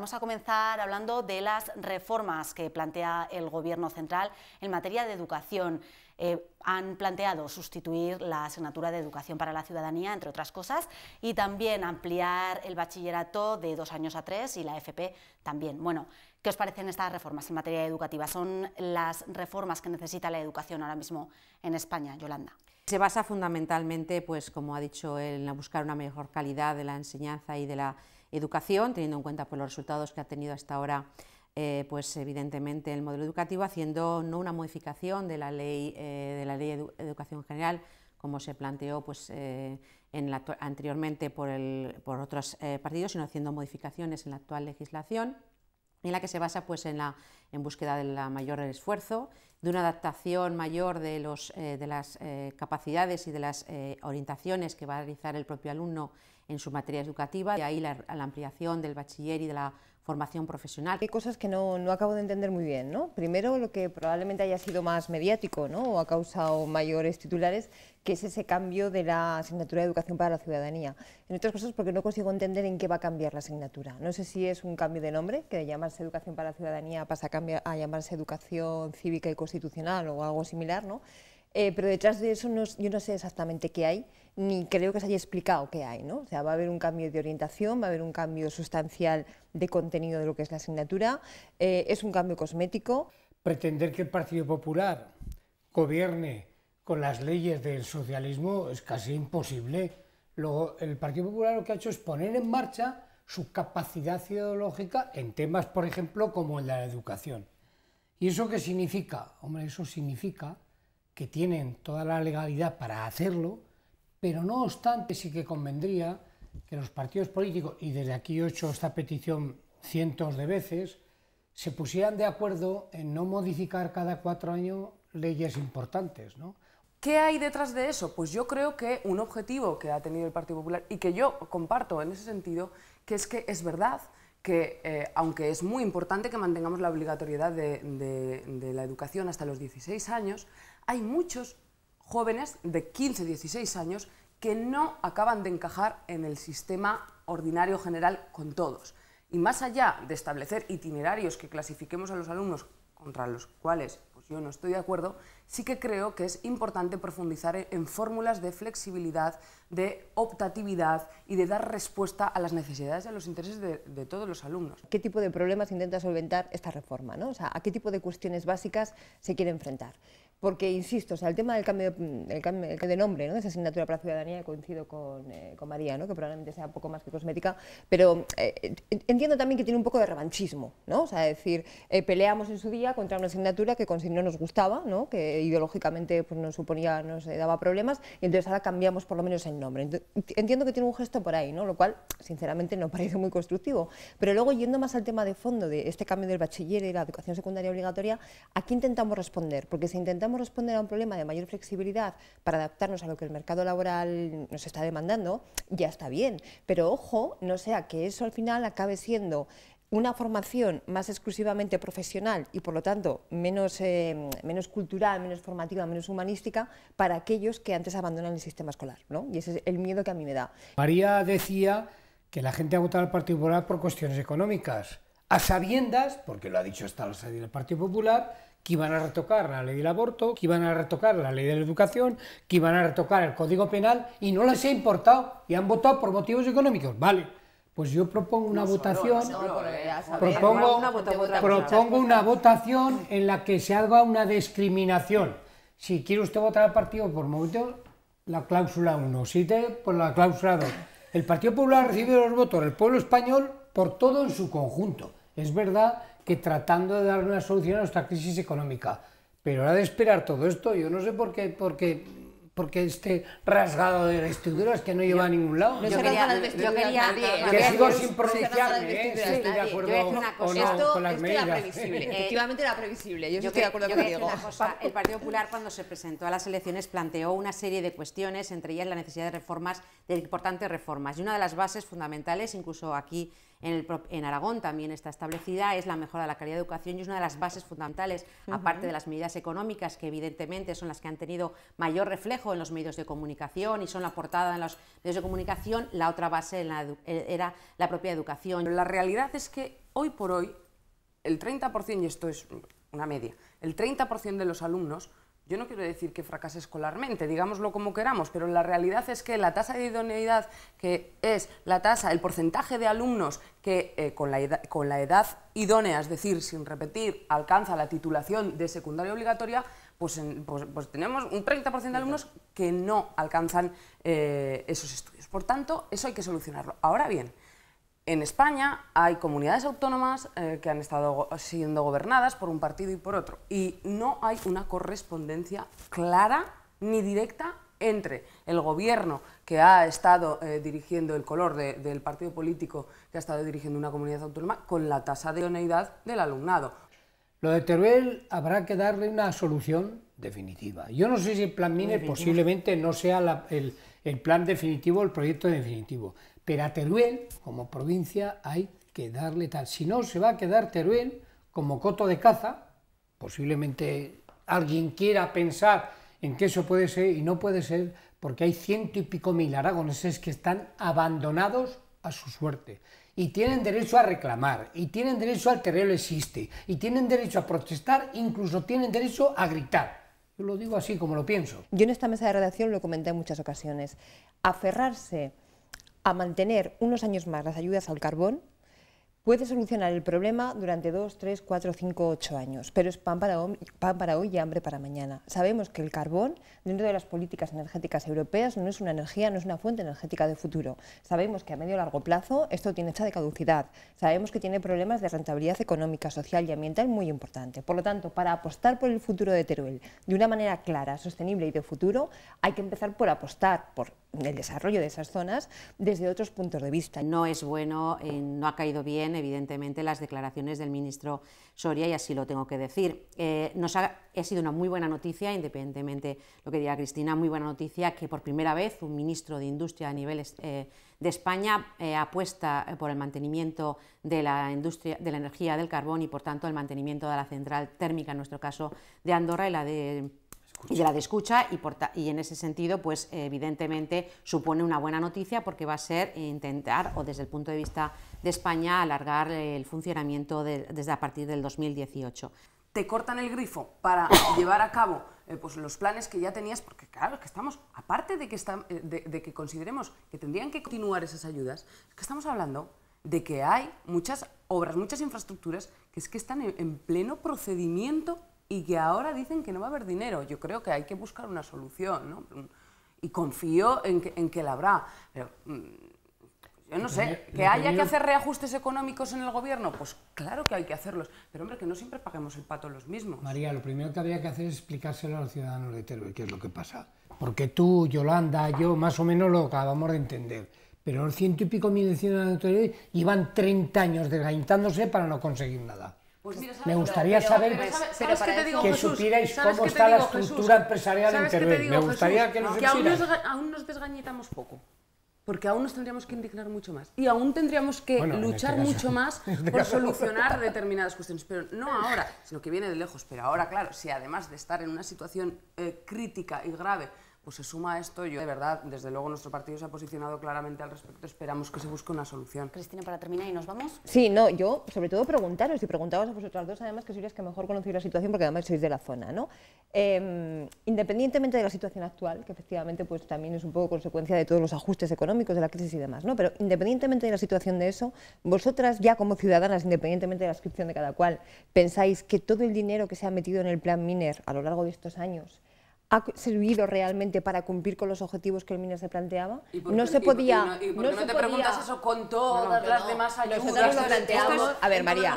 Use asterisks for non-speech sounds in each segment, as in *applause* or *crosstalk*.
Vamos a comenzar hablando de las reformas que plantea el Gobierno central en materia de educación. Eh, han planteado sustituir la asignatura de Educación para la Ciudadanía, entre otras cosas, y también ampliar el bachillerato de dos años a tres y la FP también. Bueno, ¿qué os parecen estas reformas en materia educativa? ¿Son las reformas que necesita la educación ahora mismo en España, Yolanda? Se basa fundamentalmente, pues como ha dicho él, en buscar una mejor calidad de la enseñanza y de la educación, teniendo en cuenta pues, los resultados que ha tenido hasta ahora eh, pues evidentemente el modelo educativo, haciendo no una modificación de la ley, eh, de la ley educación general, como se planteó pues, eh, en la, anteriormente por, el, por otros partidos, sino haciendo modificaciones en la actual legislación en la que se basa pues, en la en búsqueda del mayor esfuerzo, de una adaptación mayor de, los, eh, de las eh, capacidades y de las eh, orientaciones que va a realizar el propio alumno en su materia educativa, de ahí la ampliación del bachiller y de la formación profesional. Hay cosas que no, no, acabo de entender muy bien, ¿no? Primero, lo que probablemente haya sido más mediático, ¿no? O ha causado mayores titulares, que es ese cambio de la asignatura de Educación para la Ciudadanía. En otras cosas, porque no consigo entender en qué va a cambiar la asignatura. No sé si es un cambio de nombre, que de llamarse Educación para la Ciudadanía pasa a, cambiar, a llamarse Educación Cívica y Constitucional o algo similar, ¿no? Eh, pero detrás de eso yo no sé exactamente qué hay, ni creo que se haya explicado qué hay. ¿no? O sea, va a haber un cambio de orientación, va a haber un cambio sustancial de contenido de lo que es la asignatura, eh, es un cambio cosmético. Pretender que el Partido Popular gobierne con las leyes del socialismo es casi imposible. el Partido Popular lo que ha hecho es poner en marcha su capacidad ideológica en temas, por ejemplo, como el de la educación. ¿Y eso qué significa? Hombre, eso significa que tienen toda la legalidad para hacerlo, pero no obstante sí que convendría que los partidos políticos, y desde aquí he hecho esta petición cientos de veces, se pusieran de acuerdo en no modificar cada cuatro años leyes importantes. ¿no? ¿Qué hay detrás de eso? Pues yo creo que un objetivo que ha tenido el Partido Popular y que yo comparto en ese sentido, que es que es verdad que, eh, aunque es muy importante que mantengamos la obligatoriedad de, de la educación hasta los 16 años, hay muchos jóvenes de 15, 16 años que no acaban de encajar en el sistema ordinario general con todos. Y más allá de establecer itinerarios que clasifiquemos a los alumnos contra los cuales pues yo no estoy de acuerdo, sí que creo que es importante profundizar en, fórmulas de flexibilidad, de optatividad y de dar respuesta a las necesidades y a los intereses de, todos los alumnos. ¿Qué tipo de problemas intenta solventar esta reforma? ¿no? ¿A qué tipo de cuestiones básicas se quiere enfrentar? Porque, insisto, o sea, el tema del cambio, mm, el cambio, de nombre, ¿no? de esa asignatura para la ciudadanía, coincido con, eh, con María, ¿no? que probablemente sea poco más que cosmética, pero eh, entiendo también que tiene un poco de revanchismo, ¿no? o sea, es decir, eh, peleamos en su día contra una asignatura que no nos gustaba, ¿no? que ideológicamente pues, nos suponía, nos daba problemas, y entonces ahora cambiamos por lo menos el nombre. Entiendo que tiene un gesto por ahí, ¿no? lo cual, sinceramente, no *laughs* parece muy constructivo. Pero luego, yendo más al tema de fondo de este cambio del bachiller y la educación secundaria obligatoria, aquí intentamos responder, porque si intentamos responder a un problema de mayor flexibilidad para adaptarnos a lo que el mercado laboral nos está demandando, ya está bien. Pero ojo, no sea que eso al final acabe siendo una formación más exclusivamente profesional y por lo tanto menos, eh, menos cultural, menos formativa, menos humanística para aquellos que antes abandonan el sistema escolar. ¿no? Y ese es el miedo que a mí me da. María decía que la gente ha votado al Partido Popular por cuestiones económicas, a sabiendas, porque lo ha dicho hasta la salida del Partido Popular, que iban a retocar la ley del aborto, que iban a retocar la ley de la educación, que iban a retocar el Código Penal y no les ha importado y han votado por motivos económicos. Vale, pues yo propongo una votación, propongo, una votación, en la que se haga una discriminación. Si quiere usted votar al partido por motivos la cláusula 1, si te, por pues la cláusula 2. El Partido Popular recibe los votos del pueblo español por todo en su conjunto. Es verdad que tratando de dar una solución a nuestra crisis económica. Pero ahora de esperar todo esto, yo no sé por qué, porque porque este rasgado de vestiduras que no lleva a ningún lado. yo, quería, yo quería, que sigo sin ¿eh? pronunciarme, ¿eh? con esto era previsible, *laughs* efectivamente era previsible, yo, estoy que, de acuerdo cosa. El Partido Popular cuando se presentó a las elecciones planteó una serie de cuestiones, entre ellas la necesidad de reformas, de importantes reformas, y una de las bases fundamentales, incluso aquí en, Aragón también está establecida, es la mejora de la calidad de educación y es una de las bases fundamentales, aparte de las medidas económicas, que evidentemente son las que han tenido mayor reflejo en los medios de comunicación y son la portada en los medios de comunicación, la otra base era la propia educación. la realidad es que hoy por hoy el 30%, y esto es una media, el 30% de los alumnos yo no quiero decir que fracase escolarmente, digámoslo como queramos, pero la realidad es que la tasa de idoneidad, que es la tasa, el porcentaje de alumnos que eh, con, la edad, idónea, es decir, sin repetir, alcanza la titulación de secundaria obligatoria, pues, pues, pues tenemos un 30% de alumnos que no alcanzan eh, esos estudios. Por tanto, eso hay que solucionarlo. Ahora bien, en España hay comunidades autónomas eh, que han estado siendo gobernadas por un partido y por otro, y no hay una correspondencia clara ni directa entre el gobierno que ha estado eh, dirigiendo el color del partido político que ha estado dirigiendo una comunidad autónoma con la tasa de oneidad del alumnado. Lo de Teruel habrá que darle una solución definitiva. Yo no sé si el plan MINE posiblemente no sea la, el, el plan definitivo, el proyecto definitivo. Pero a Teruel, como provincia, hay que darle tal. Si no, se va a quedar Teruel como coto de caza. Posiblemente alguien quiera pensar en que eso puede ser y no puede ser porque hay ciento y pico mil aragoneses que están abandonados a su suerte y tienen derecho a reclamar, y tienen derecho al Teruel existe, y tienen derecho a protestar, incluso tienen derecho a gritar. Yo lo digo así como lo pienso. Yo en esta mesa de redacción lo comenté en muchas ocasiones. Aferrarse a mantener unos años más las ayudas al carbón puede solucionar el problema durante 2, 3, 4, 5, 8 años, pero es pan para, hoy, y hambre para mañana. Sabemos que el carbón, dentro de las políticas energéticas europeas, no es una energía, no es una fuente energética de futuro. Sabemos que a medio y largo plazo esto tiene fecha de caducidad. Sabemos que tiene problemas de rentabilidad económica, social y ambiental muy importantes. Por lo tanto, para apostar por el futuro de Teruel de una manera clara, sostenible y de futuro, hay que empezar por apostar por el desarrollo de esas zonas desde otros puntos de vista. No es bueno, eh, no ha caído bien, evidentemente, las declaraciones del ministro Soria, y así lo tengo que decir. Eh, nos ha, sido una muy buena noticia, independientemente lo que diga Cristina, muy buena noticia que por primera vez un ministro de Industria a nivel eh, de España apuesta por el mantenimiento de la, industria, de la energía del carbón y, por tanto, el mantenimiento de la central térmica, en nuestro caso, de Andorra y la de y la de escucha y, y en ese sentido, pues evidentemente supone una buena noticia porque va a ser intentar, o desde el punto de vista de España, alargar el funcionamiento desde a partir del 2018 te cortan el grifo para *coughs* llevar a cabo eh, pues los planes que ya tenías, porque claro, es que estamos, aparte de que, eh, de, que consideremos que tendrían que continuar esas ayudas, es que estamos hablando de que hay muchas obras, muchas infraestructuras que es que están en pleno procedimiento y que ahora dicen que no va a haber dinero. Yo creo que hay que buscar una solución, ¿no? Mm, y confío en que, en que la habrá. Pero, mm, yo no sé, que haya que hacer reajustes económicos en el gobierno, pues claro que hay que hacerlos, pero hombre, que no siempre paguemos el pato los mismos. María, lo primero que habría que hacer es explicárselo a los ciudadanos de Teruel, qué es lo que pasa. Porque tú, Yolanda, yo, más o menos lo acabamos de entender. Pero los ciento y pico mil de ciudadanos de Teruel llevan 30 años desgaintándose para no conseguir nada me gustaría saber que, supierais cómo está la estructura empresarial en Teruel. me gustaría que nos que aún nos, aún desgañitamos poco. Porque aún nos tendríamos que indignar mucho más. Y aún tendríamos que este luchar mucho más *laughs* este por solucionar determinadas cuestiones. Pero no ahora, sino que viene de lejos. Pero ahora, claro, si además de estar en una situación eh, crítica y grave pues se suma a esto. Yo, de verdad, desde luego nuestro partido se ha posicionado claramente al respecto. Esperamos que se busque una solución. Cristina, para terminar y nos vamos. Sí, no, yo sobre todo preguntaros y preguntaros a vosotras dos, además que sois que mejor conocéis la situación porque además sois de la zona, ¿no? Em, independientemente de la situación actual, que efectivamente pues también es un poco consecuencia de todos los ajustes económicos, de la crisis y demás, ¿no? Pero independientemente de la situación de eso, vosotras ya como ciudadanas, independientemente de la inscripción de cada cual, pensáis que todo el dinero que se ha metido en el plan Miner a lo largo de estos años ha servido realmente para cumplir con los objetivos que el MINES se planteaba. no se podía... no, te preguntas eso con todas las demás ayudas? a ver, María,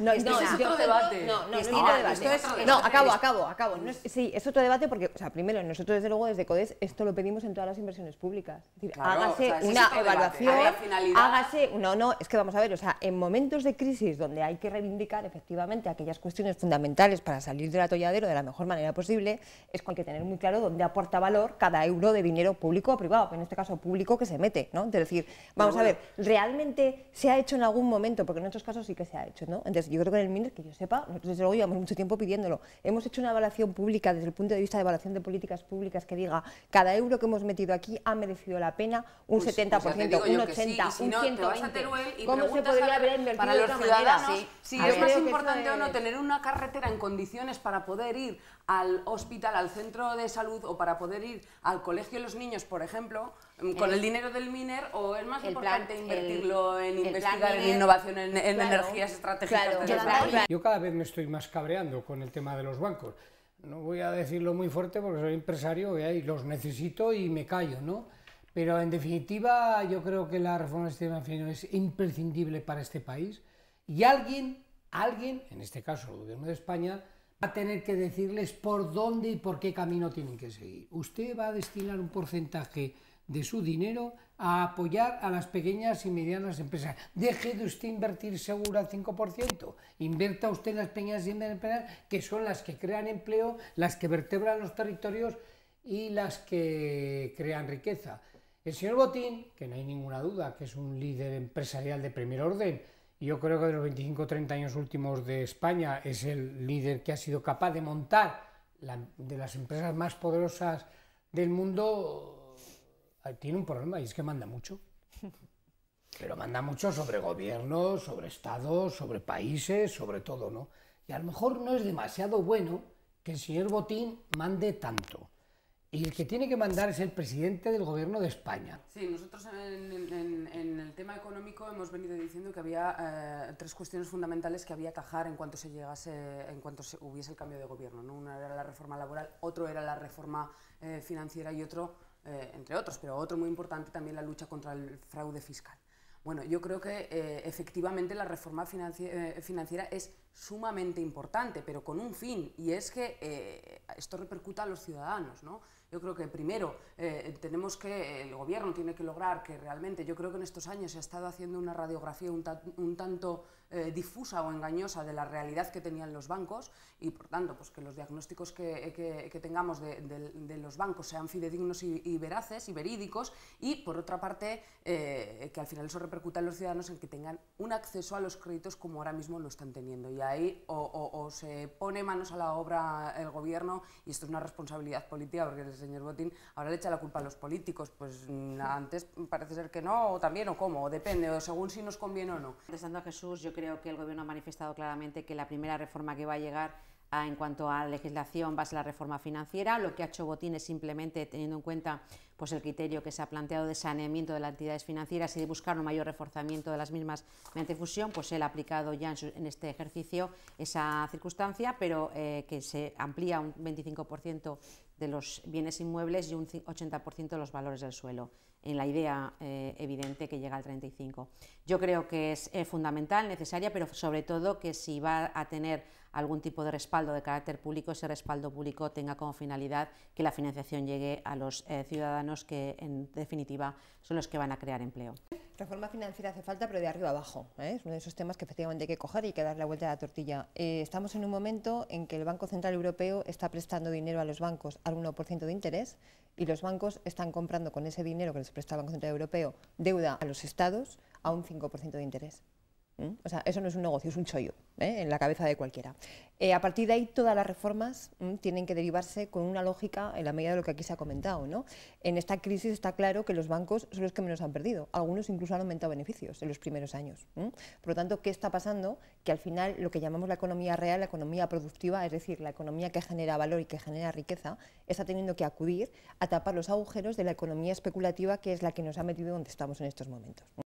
no, es otro debate. No, no, es otro debate. No, acabo, acabo, acabo. sí, es otro debate porque, o sea, primero, nosotros desde luego desde CODES esto lo pedimos en todas las inversiones públicas. hágase una evaluación, hágase... No, no, es que vamos a ver, o sea, en momentos de crisis donde hay que reivindicar efectivamente aquellas cuestiones fundamentales para salir del atolladero de la mejor manera posible, es que tener muy claro dónde aporta valor cada euro de dinero público o privado, en este caso público que se mete, ¿no? Es decir, vamos a ver, realmente se ha hecho en algún momento, porque en otros casos sí que se ha hecho, ¿no? Entonces, yo creo que en el MINER, que yo sepa, nosotros desde luego llevamos mucho tiempo pidiéndolo, hemos hecho una evaluación pública desde el punto de vista de evaluación de políticas públicas que diga, cada euro que hemos metido aquí ha merecido la pena un 70%, pues un 80%, un 120%. ¿Cómo se podría ver invertido para los de Sí. Si es más importante o no tener una carretera en condiciones para poder ir al hospital, al centro de salud o para poder ir al colegio de los niños, por ejemplo, mm, con el, dinero del MINER o es más importante invertirlo en investigar, en innovación, en, energías estratégicas. yo, yo cada vez me estoy más cabreando con el tema de los bancos. No voy a decirlo muy fuerte porque soy empresario y los necesito y me callo, ¿no? Pero en definitiva yo creo que la reforma del sistema financiero es imprescindible para este país y alguien, alguien, en este caso el gobierno de España, va a tener que decirles por dónde y por qué camino tienen que seguir. Usted va a destinar un porcentaje de su dinero a apoyar a las pequeñas y medianas empresas. Deje de usted invertir seguro al 5%, invierta usted en las pequeñas y medianas empresas, que son las que crean empleo, las que vertebran los territorios y las que crean riqueza. El señor Botín, que no hay ninguna duda que es un líder empresarial de primer orden, yo creo que de los 25 o 30 años últimos de España es el líder que ha sido capaz de montar de las empresas más poderosas del mundo, tiene un problema y es que manda mucho. *laughs* Pero manda mucho sobre gobiernos, sobre estados, sobre países, sobre todo, ¿no? Y a lo mejor no es demasiado bueno que el señor Botín mande tanto. Y el que tiene que mandar es el presidente del gobierno de España. Sí, nosotros en, el tema económico hemos venido diciendo que había eh, tres cuestiones fundamentales que había que atajar en cuanto se llegase, en cuanto hubiese el cambio de gobierno. ¿no? Una era la reforma laboral, otro era la reforma eh, financiera y otro, eh, entre otros, pero otro muy importante también la lucha contra el fraude fiscal. Bueno, yo creo que efectivamente la reforma financiera es sumamente importante, pero con un fin, y es que eh, esto repercuta a los ciudadanos. ¿no? Yo creo que primero eh, tenemos que, el gobierno tiene que lograr que realmente, yo creo que en estos años se ha estado haciendo una radiografía un, tanto eh, difusa o engañosa de la realidad que tenían los bancos y por tanto pues que los diagnósticos que, tengamos de, los bancos sean fidedignos y, veraces y verídicos y por otra parte que al final eso repercuta en los ciudadanos en que tengan un acceso a los créditos como ahora mismo lo están teniendo ahí o, se pone manos a la obra el gobierno, y esto es una responsabilidad política, porque el señor Botín ahora le echa la culpa a los políticos, pues mm, antes parece ser que no, o también, o cómo, depende, o según si nos conviene o no. Contestando a Jesús, yo creo que el gobierno ha manifestado claramente que la primera reforma que va a llegar en cuanto a legislación va a ser la reforma financiera, lo que ha hecho Botín es simplemente, teniendo en cuenta pues el criterio que se ha planteado de saneamiento de las entidades financieras y de buscar un mayor reforzamiento de las mismas mediante fusión, pues él ha aplicado ya en, este ejercicio esa circunstancia, pero eh, que se amplía un 25% de los bienes inmuebles y un 80% de los valores del suelo, en la idea eh, evidente que llega al 35%. Yo creo que es eh, fundamental, necesaria, pero sobre todo que si va a tener algún tipo de respaldo de carácter público, ese respaldo público tenga como finalidad que la financiación llegue a los ciudadanos que en definitiva son los que van a crear empleo. Reforma financiera hace falta, pero de arriba abajo. ¿eh? Es uno de esos temas que efectivamente hay que coger y hay que darle la vuelta a la tortilla. Eh, estamos en un momento en que el Banco Central Europeo está prestando dinero a los bancos al 1% de interés y los bancos están comprando con ese dinero que les presta el Banco Central Europeo deuda a los estados a un 5% de interés. O sea, eso no es un negocio, es un chollo ¿eh? en la cabeza de cualquiera. Eh, a partir de ahí, todas las reformas tienen que derivarse con una lógica en la medida de lo que aquí se ha comentado. En esta crisis está claro que los bancos son los que menos han perdido. Algunos incluso han aumentado beneficios en los primeros años. Por lo tanto, ¿qué está pasando? Que al final lo que llamamos la economía real, la economía productiva, es decir, la economía que genera valor y que genera riqueza, está teniendo que acudir a tapar los agujeros de la economía especulativa que es la que nos ha metido donde estamos en estos momentos.